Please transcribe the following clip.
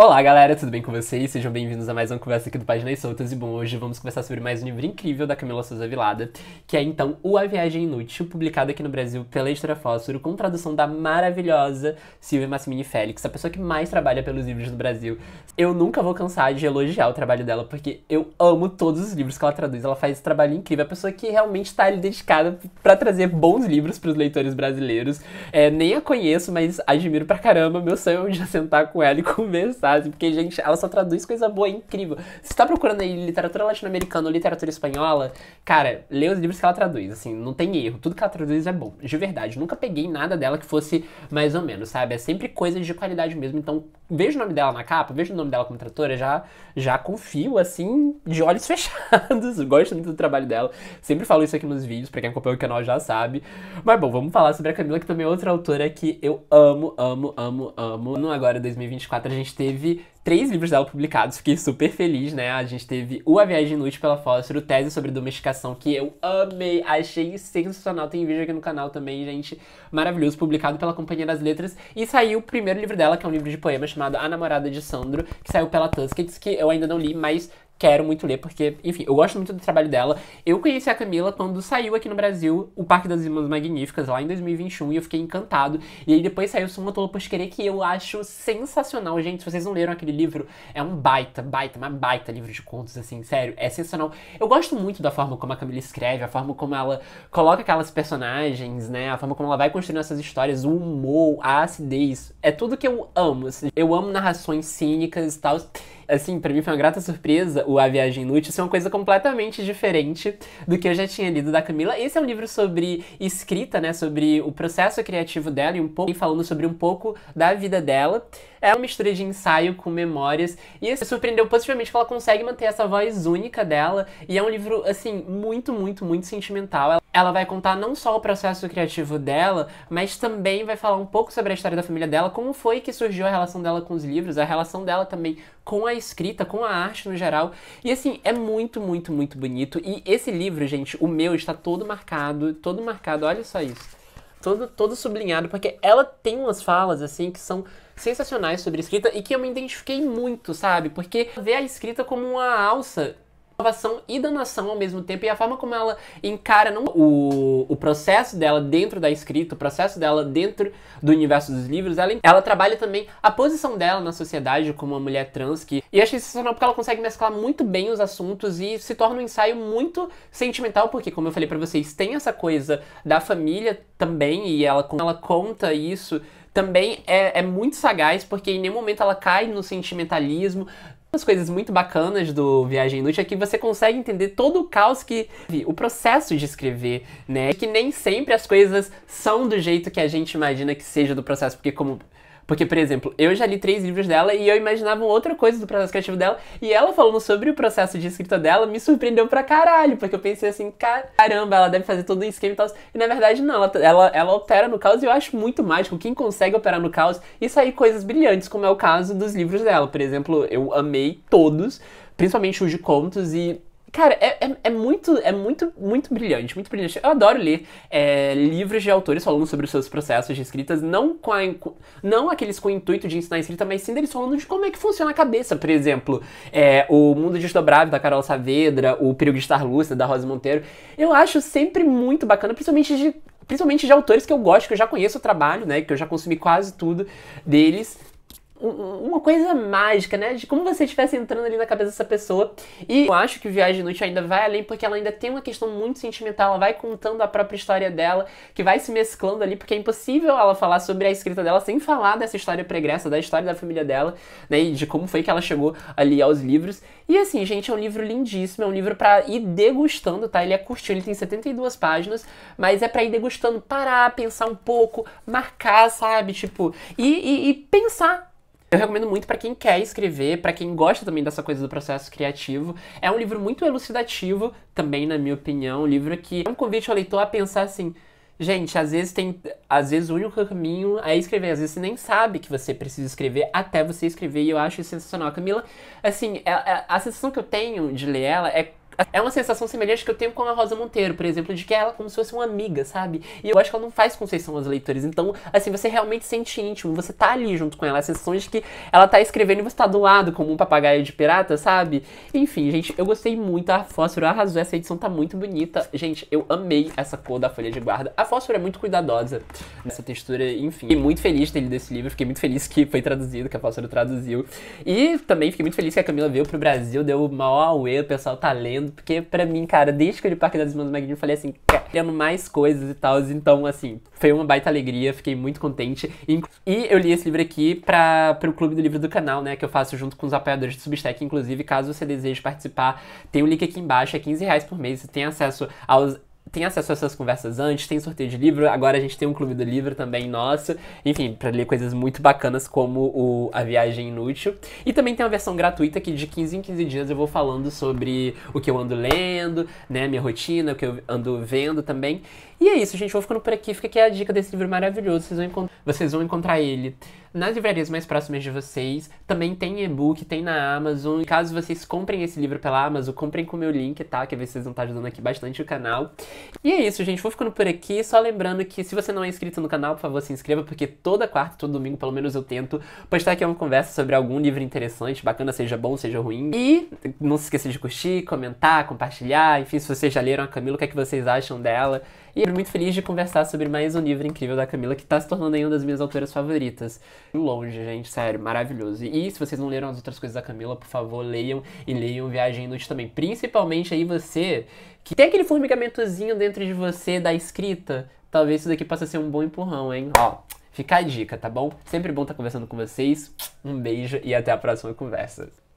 Olá galera, tudo bem com vocês? Sejam bem-vindos a mais uma conversa aqui do Páginas Soltas. E bom, hoje vamos conversar sobre mais um livro incrível da Camila Souza Vilada, que é então O A Viagem Inútil, publicado aqui no Brasil pela Editora Fósforo, com tradução da maravilhosa Silvia Massimini Félix, a pessoa que mais trabalha pelos livros no Brasil. Eu nunca vou cansar de elogiar o trabalho dela, porque eu amo todos os livros que ela traduz, ela faz esse trabalho incrível, a pessoa que realmente está ali dedicada para trazer bons livros para os leitores brasileiros. É, nem a conheço, mas admiro pra caramba, meu sonho é um dia sentar com ela e conversar frase, porque, gente, ela só traduz coisa boa, é incrível. Se tá procurando aí literatura latino-americana ou literatura espanhola, cara, lê os livros que ela traduz, assim, não tem erro. Tudo que ela traduz é bom, de verdade. Nunca peguei nada dela que fosse mais ou menos, sabe? É sempre coisa de qualidade mesmo. Então, vejo o nome dela na capa, vejo o nome dela como tradutora, já, já confio, assim, de olhos fechados. Gosto muito do trabalho dela. Sempre falo isso aqui nos vídeos, pra quem acompanha o canal já sabe. Mas, bom, vamos falar sobre a Camila, que também é outra autora que eu amo, amo, amo, amo. No Agora 2024 a gente teve teve três livros dela publicados, fiquei super feliz, né? A gente teve O A Viagem Inútil pela Fósforo, Tese sobre Domesticação, que eu amei, achei sensacional. Tem vídeo aqui no canal também, gente, maravilhoso, publicado pela Companhia das Letras. E saiu o primeiro livro dela, que é um livro de poemas chamado A Namorada de Sandro, que saiu pela Tuskets, que eu ainda não li, mas quero muito ler, porque, enfim, eu gosto muito do trabalho dela. Eu conheci a Camila quando saiu aqui no Brasil o Parque das Irmãs Magníficas, lá em 2021, e eu fiquei encantado. E aí depois saiu o Tolo Pois Querer, que eu acho sensacional, gente. Se vocês não leram aquele livro, é um baita, baita, uma baita livro de contos, assim, sério, é sensacional. Eu gosto muito da forma como a Camila escreve, a forma como ela coloca aquelas personagens, né, a forma como ela vai construindo essas histórias, o humor, a acidez, é tudo que eu amo, assim. Eu amo narrações cínicas e tal assim, para mim foi uma grata surpresa o A Viagem Inútil ser é uma coisa completamente diferente do que eu já tinha lido da Camila. Esse é um livro sobre escrita, né, sobre o processo criativo dela e um pouco falando sobre um pouco da vida dela. É uma mistura de ensaio com memórias e isso surpreendeu positivamente que ela consegue manter essa voz única dela e é um livro assim muito, muito, muito sentimental. Ela ela vai contar não só o processo criativo dela, mas também vai falar um pouco sobre a história da família dela, como foi que surgiu a relação dela com os livros, a relação dela também com a escrita, com a arte no geral. E assim, é muito, muito, muito bonito. E esse livro, gente, o meu está todo marcado, todo marcado, olha só isso. Todo, todo sublinhado, porque ela tem umas falas assim que são sensacionais sobre escrita e que eu me identifiquei muito, sabe? Porque vê a escrita como uma alça inovação e danação ao mesmo tempo, e a forma como ela encara não, o, o processo dela dentro da escrita, o processo dela dentro do universo dos livros, ela, ela trabalha também a posição dela na sociedade como uma mulher trans, que, e achei sensacional porque ela consegue mesclar muito bem os assuntos e se torna um ensaio muito sentimental, porque, como eu falei para vocês, tem essa coisa da família também, e ela, ela conta isso também é, é, muito sagaz, porque em nenhum momento ela cai no sentimentalismo, uma das coisas muito bacanas do Viagem Inútil é que você consegue entender todo o caos que o processo de escrever, né? Que nem sempre as coisas são do jeito que a gente imagina que seja do processo, porque como porque, por exemplo, eu já li três livros dela e eu imaginava outra coisa do processo criativo dela. E ela falando sobre o processo de escrita dela me surpreendeu pra caralho. Porque eu pensei assim, caramba, ela deve fazer todo um esquema e tal. E na verdade, não, ela, ela, ela opera no caos e eu acho muito mágico. Quem consegue operar no caos e sair coisas brilhantes, como é o caso dos livros dela. Por exemplo, eu amei todos, principalmente os de contos e Cara, é, é, é, muito, é muito, muito brilhante, muito brilhante. Eu adoro ler é, livros de autores falando sobre os seus processos de escritas, não, com a, não aqueles com o intuito de ensinar a escrita, mas sim deles falando de como é que funciona a cabeça. Por exemplo, é, o Mundo Desdobrável, da Carol Saavedra, o Perigo de Estar Lúcida, da Rosa Monteiro. Eu acho sempre muito bacana, principalmente de, principalmente de autores que eu gosto, que eu já conheço o trabalho, né, que eu já consumi quase tudo deles uma coisa mágica, né? De como você estivesse entrando ali na cabeça dessa pessoa. E eu acho que o Viagem de Noite ainda vai além, porque ela ainda tem uma questão muito sentimental, ela vai contando a própria história dela, que vai se mesclando ali, porque é impossível ela falar sobre a escrita dela sem falar dessa história pregressa, da história da família dela, né? E de como foi que ela chegou ali aos livros. E assim, gente, é um livro lindíssimo, é um livro para ir degustando, tá? Ele é curtinho, ele tem 72 páginas, mas é para ir degustando, parar, pensar um pouco, marcar, sabe? Tipo, e, e, e pensar eu recomendo muito para quem quer escrever, para quem gosta também dessa coisa do processo criativo. É um livro muito elucidativo, também na minha opinião, um livro que é um convite ao leitor a pensar assim: gente, às vezes tem, às vezes o único caminho é escrever, às vezes você nem sabe que você precisa escrever até você escrever, e eu acho isso sensacional. Camila, assim, a, é, a, é, a sensação que eu tenho de ler ela é É uma sensação semelhante que eu tenho com a Rosa Monteiro, por exemplo, de que ela é como se fosse uma amiga, sabe? E eu acho que ela não faz conceição aos leitores. Então, assim, você realmente sente íntimo, você tá ali junto com ela. A sensação de que ela tá escrevendo e você tá do lado, como um papagaio de pirata, sabe? Enfim, gente, eu gostei muito. A Fósforo arrasou, essa edição tá muito bonita. Gente, eu amei essa cor da folha de guarda. A Fósforo é muito cuidadosa nessa textura, enfim. Fiquei muito feliz ter lido esse livro, fiquei muito feliz que foi traduzido, que a Fósforo traduziu. E também fiquei muito feliz que a Camila veio pro Brasil, deu o maior auê, o pessoal tá lendo porque para mim, cara, desde que eu li Parque das Irmãs Magrinho, eu falei assim, querendo mais coisas e tal, então, assim, foi uma baita alegria, fiquei muito contente. E eu li esse livro aqui para pro clube do livro do canal, né, que eu faço junto com os apoiadores do Substack, inclusive, caso você deseje participar, tem um link aqui embaixo, é 15 reais por mês, você tem acesso aos tem acesso a essas conversas antes, tem sorteio de livro, agora a gente tem um clube do livro também nosso, enfim, para ler coisas muito bacanas como o A Viagem Inútil. E também tem uma versão gratuita que de 15 em 15 dias eu vou falando sobre o que eu ando lendo, né, minha rotina, o que eu ando vendo também. E é isso, gente, vou ficando por aqui, fica aqui a dica desse livro maravilhoso, vocês vão, vocês vão encontrar ele nas livrarias mais próximas de vocês, também tem e-book, tem na Amazon. Caso vocês comprem esse livro pela Amazon, comprem com o meu link, tá? Que vocês vão estar ajudando aqui bastante o canal. E é isso, gente. Vou ficando por aqui. Só lembrando que se você não é inscrito no canal, por favor, se inscreva, porque toda quarta, todo domingo, pelo menos eu tento postar aqui uma conversa sobre algum livro interessante, bacana, seja bom, seja ruim. E não se esqueça de curtir, comentar, compartilhar. Enfim, se vocês já leram a Camila, o que, é que vocês acham dela? E eu muito feliz de conversar sobre mais um livro incrível da Camila, que tá se tornando aí uma das minhas autoras favoritas. Longe, gente, sério, maravilhoso. E se vocês não leram as outras coisas da Camila, por favor, leiam e leiam Viagem Inútil também. Principalmente aí você que tem aquele formigamentozinho dentro de você da escrita. Talvez isso daqui possa ser um bom empurrão, hein? Ó, fica a dica, tá bom? Sempre bom estar tá conversando com vocês. Um beijo e até a próxima conversa.